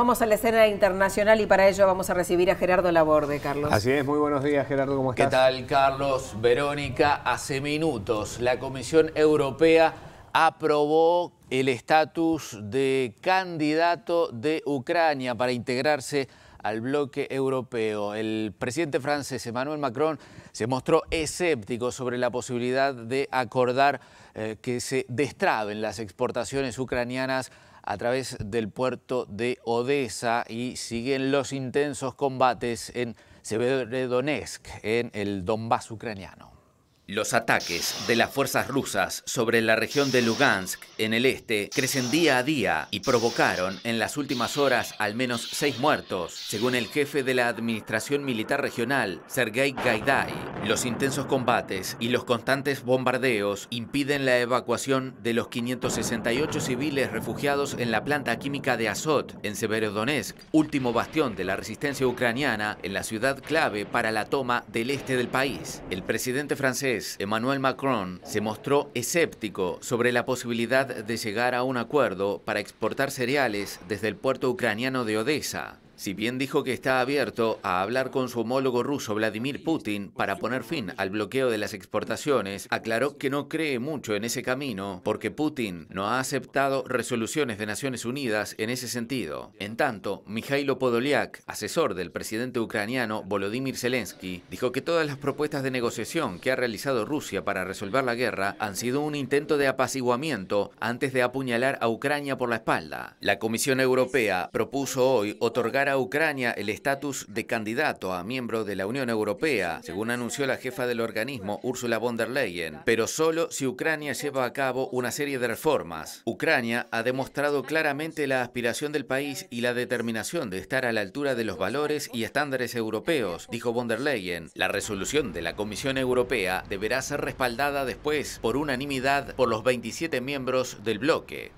Vamos a la escena internacional y para ello vamos a recibir a Gerardo Laborde, Carlos. Así es, muy buenos días Gerardo, ¿cómo estás? ¿Qué tal Carlos? Verónica, hace minutos la Comisión Europea aprobó el estatus de candidato de Ucrania para integrarse al bloque europeo. El presidente francés Emmanuel Macron se mostró escéptico sobre la posibilidad de acordar eh, que se destraben las exportaciones ucranianas a través del puerto de Odessa y siguen los intensos combates en Severodonetsk, en el Donbass ucraniano. Los ataques de las fuerzas rusas sobre la región de Lugansk, en el este, crecen día a día y provocaron en las últimas horas al menos seis muertos, según el jefe de la Administración Militar Regional, Sergei Gaidai. Los intensos combates y los constantes bombardeos impiden la evacuación de los 568 civiles refugiados en la planta química de Azot, en Severodonetsk, último bastión de la resistencia ucraniana en la ciudad clave para la toma del este del país. El presidente francés Emmanuel Macron se mostró escéptico sobre la posibilidad de llegar a un acuerdo para exportar cereales desde el puerto ucraniano de Odessa. Si bien dijo que está abierto a hablar con su homólogo ruso Vladimir Putin para poner fin al bloqueo de las exportaciones, aclaró que no cree mucho en ese camino porque Putin no ha aceptado resoluciones de Naciones Unidas en ese sentido. En tanto, Mikhailo Podolyak, asesor del presidente ucraniano Volodymyr Zelensky, dijo que todas las propuestas de negociación que ha realizado Rusia para resolver la guerra han sido un intento de apaciguamiento antes de apuñalar a Ucrania por la espalda. La Comisión Europea propuso hoy otorgar a Ucrania el estatus de candidato a miembro de la Unión Europea, según anunció la jefa del organismo Ursula von der Leyen, pero solo si Ucrania lleva a cabo una serie de reformas. Ucrania ha demostrado claramente la aspiración del país y la determinación de estar a la altura de los valores y estándares europeos, dijo von der Leyen. La resolución de la Comisión Europea deberá ser respaldada después por unanimidad por los 27 miembros del bloque.